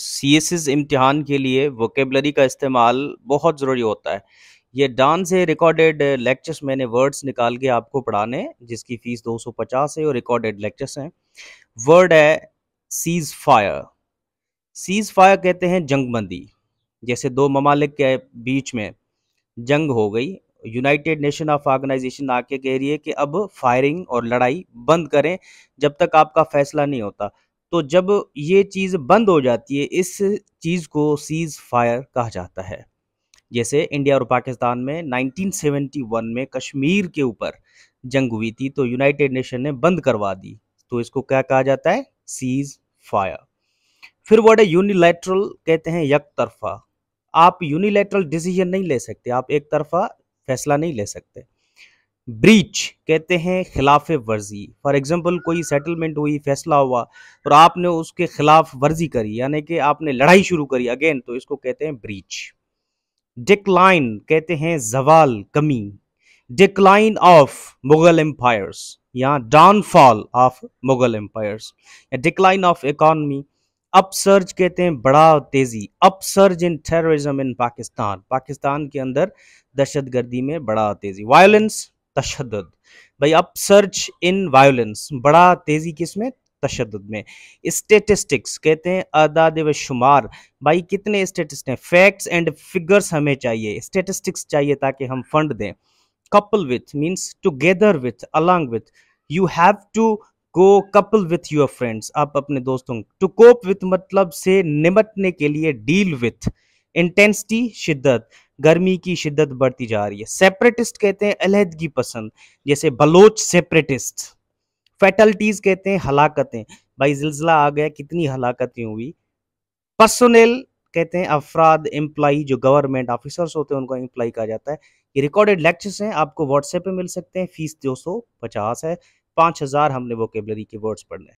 C S इम्तिहान के लिए वोकेबलरी का इस्तेमाल बहुत ज़रूरी होता है ये डान से रिकॉर्डेड लेक्चर्स मैंने वर्ड्स निकाल के आपको पढ़ाने जिसकी फ़ीस 250 है और रिकॉर्डेड लेक्चर्स हैं वर्ड है सीज़ फायर सीज़ फायर कहते हैं जंगबंदी जैसे दो ममालिक के बीच में जंग हो गई यूनाइटेड नेशन ऑफ ऑर्गेनाइजेशन आके कह रही है कि अब फायरिंग और लड़ाई बंद करें जब तक आपका फैसला नहीं होता तो जब ये चीज़ बंद हो जाती है इस चीज़ को सीज़ फायर कहा जाता है जैसे इंडिया और पाकिस्तान में 1971 में कश्मीर के ऊपर जंग हुई थी तो यूनाइटेड नेशन ने बंद करवा दी तो इसको क्या कहा जाता है सीज़ फायर फिर वर्ड है यूनिलैटरल कहते हैं यक तरफा आप यूनिलैटरल डिसीजन नहीं ले सकते आप एक तरफा फैसला नहीं ले सकते ब्रीच कहते हैं खिलाफ वर्जी फॉर एग्ज़ाम्पल कोई सेटलमेंट हुई फैसला हुआ और आपने उसके खिलाफ वर्जी करी यानी कि आपने लड़ाई शुरू करी अगेन तो इसको कहते हैं ब्रीच डिक्लाइन कहते हैं जवाल कमी डिक्लाइन ऑफ मुगल एम्पायर्स या डाउनफॉल ऑफ मुगल एम्पायर्स या डिक्लाइन ऑफ इकॉनमी अपसर्ज कहते हैं बड़ा तेज़ी upsurge in terrorism in Pakistan Pakistan के अंदर दहशत गर्दी में बड़ा तेज़ी वायलेंस तशद भाई अब सर्च इन वायलेंस बड़ा तेज़ी किस में तशद में स्टेटिस्टिक्स कहते हैं अदाद व शुमार भाई कितने स्टेटिस्ट हैं फैक्ट्स एंड फिगर्स हमें चाहिए स्टेटिस्टिक्स चाहिए ताकि हम फंड दें couple with means together with along with you have to go couple with your friends आप अपने दोस्तों टू कोप विथ मतलब से निमटने के लिए डील विथ इंटेंसिटी शिद्दत गर्मी की शिद्दत बढ़ती जा रही है सेपरेटिस्ट कहते हैं अलहदगी पसंद जैसे बलोच सेपरेटिस्ट फैटल्टीज कहते हैं हलाकतें भाई जिलजिला आ गया कितनी हलाकतें हुई पर्सोनल कहते हैं अफराद एम्प्लाई जो गवर्नमेंट ऑफिसर्स होते हैं उनको एम्प्लाई कहा जाता है ये रिकॉर्डेड लेक्चर्स हैं आपको व्हाट्सएप पे मिल सकते हैं फीस दो सौ पचास है पाँच हज़ार हमने वोकेबलरी के वर्ड्स पढ़ने